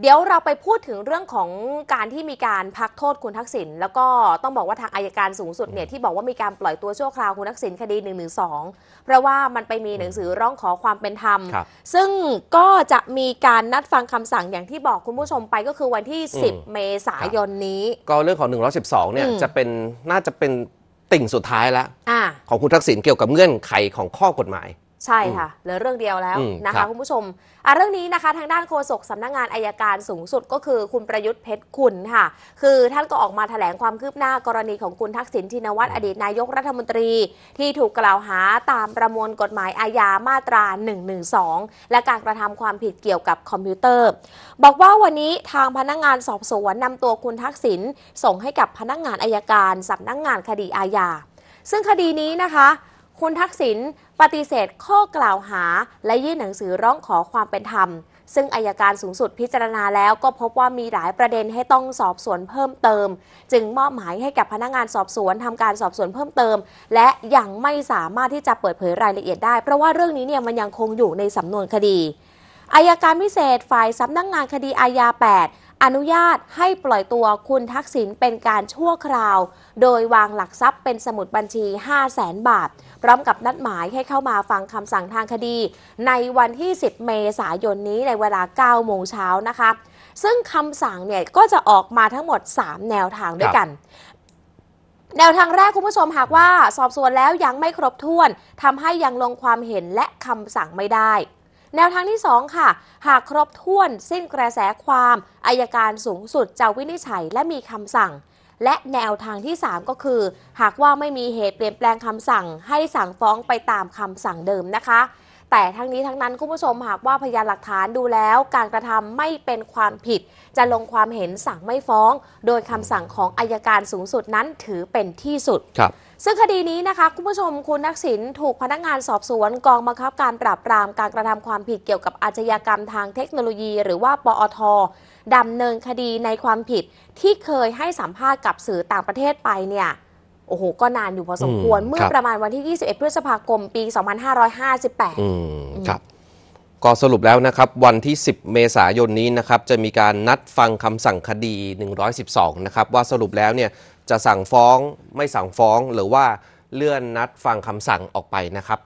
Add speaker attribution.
Speaker 1: เดี๋ยวเราไปพูดถึงเรื่องของการที่มีการพักโทษคุณทักษิณแล้วก็ต้องบอกว่าทางอายการสูงสุดเนี่ยที่บอกว่ามีการปล่อยตัวชั่วคราวคุณทักษิณคดี1นึเพราะว่ามันไปมีหนังสือร้องขอความเป็นธรรม ซึ่งก็จะมีการนัดฟังคำสั่งอย่างที่บอกคุณผู้ชมไปก็คือวันที่ 10 เมษายนนี้
Speaker 2: ก็เรื่องของ 112 เนี่ยจะเป็นน่าจะเป็นติ่งสุดท้ายแล้วอของคุณทักษิณเกี่ยวกับเงื่อนไขของข้อกฎหมาย
Speaker 1: ใช่ค่ะเหลือเรื่องเดียวแล้วนะคะ คุณผู้ชม เรื่องนี้นะคะทางด้านโฆษกสำนักงานอายการสูงสุดก็คือคุณประยุทธ์เพชรคุณค่ะ คือท่านก็ออกมาแถลงความคืบหน้ากรณีของคุณทักษิณชินวัตรอดีตนายกรัฐมนตรี ที่ถูกกล่าวหาตามประมวลกฎหมายอาญามาตรา112 และการกระทำความผิดเกี่ยวกับคอมพิวเตอร์บอกว่าวันนี้ทางพนักงานสอบสวนนำตัวคุณทักษิณส่งให้กับพนักงานอายการสำนักงานคดีอาญาซึ่งคดีนี้นะคะคุณทักษิณปฏิเสธข้อกล่าวหาและยื่นหนังสือร้องขอความเป็นธรรม ซึ่งอายการสูงสุดพิจารณาแล้วก็พบว่ามีหลายประเด็นให้ต้องสอบสวนเพิ่มเติม จึงมอบหมายให้กับพนักงานสอบสวนทำการสอบสวนเพิ่มเติม และยังไม่สามารถที่จะเปิดเผยรายละเอียดได้ เพราะว่าเรื่องนี้เนี่ยมันยังคงอยู่ในสำนวนคดีอายการพิเศษฝ่ายสำนักงงานคดีอาญา8 อนุญาตให้ปล่อยตัวคุณทักษิณเป็นการชั่วคราว โดยวางหลักทรัพย์เป็นสมุดบัญชี5 0 0แสนบาท พร้อมกับนัดหมายให้เข้ามาฟังคำสั่งทางคดี ในวันที่ 10 เมษายนนี้ในเวลา 9 โมงเช้านะคะซึ่งคำสั่งเนี่ยก็จะออกมาทั้งหมด 3 แนวทางด้วยกัน แนวทางแรกคุณผู้ชมหากว่าสอบสวนแล้วยังไม่ครบถ้วนทำให้ยังลงความเห็นและคำสั่งไม่ได้แนวทางที่2ค่ะ หากครบถ้วนสิ้นกระแสความอายการสูงสุดจะวินิจฉัยและมีคำสั่ง และแนวทางที่3ก็คือ หากว่าไม่มีเหตุเปลี่ยนแปลงคำสั่ง ให้สั่งฟ้องไปตามคำสั่งเดิมนะคะ แต่ทั้งนี้ทั้งนั้นคุณผู้ชมหากว่าพยานหลักฐานดูแล้วการกระทำไม่เป็นความผิด จะลงความเห็นสั่งไม่ฟ้องโดยคำสั่งของอายการสูงสุดนั้นถือเป็นที่สุดครับซึ่งคดีนี้นะคะคุณผู้ชมคุณนักสินถูกพนักงานสอบสวนกองบังคับ การปราบปรามการกระทำความผิดเกี่ยวกับอาชญากรรมทางเทคโนโลยี หรือว่าปอท ดำเนินคดีในความผิดที่เคยให้สัมภาษณ์กับสื่อต่างประเทศไปเนี่ย โอ้โห ก็นานอยู่พอสมควร เมื่อประมาณวันที่ 21 พฤษภาคมปี 2558
Speaker 2: ครับก็สรุปแล้วนะครับ วันที่ 10 เมษายนนี้นะครับจะมีการนัดฟังคำสั่งคดี 112 นะครับ ว่าสรุปแล้วเนี่ยจะสั่งฟ้องไม่สั่งฟ้องหรือว่าเลื่อนนัดฟังคำสั่งออกไปนะครับ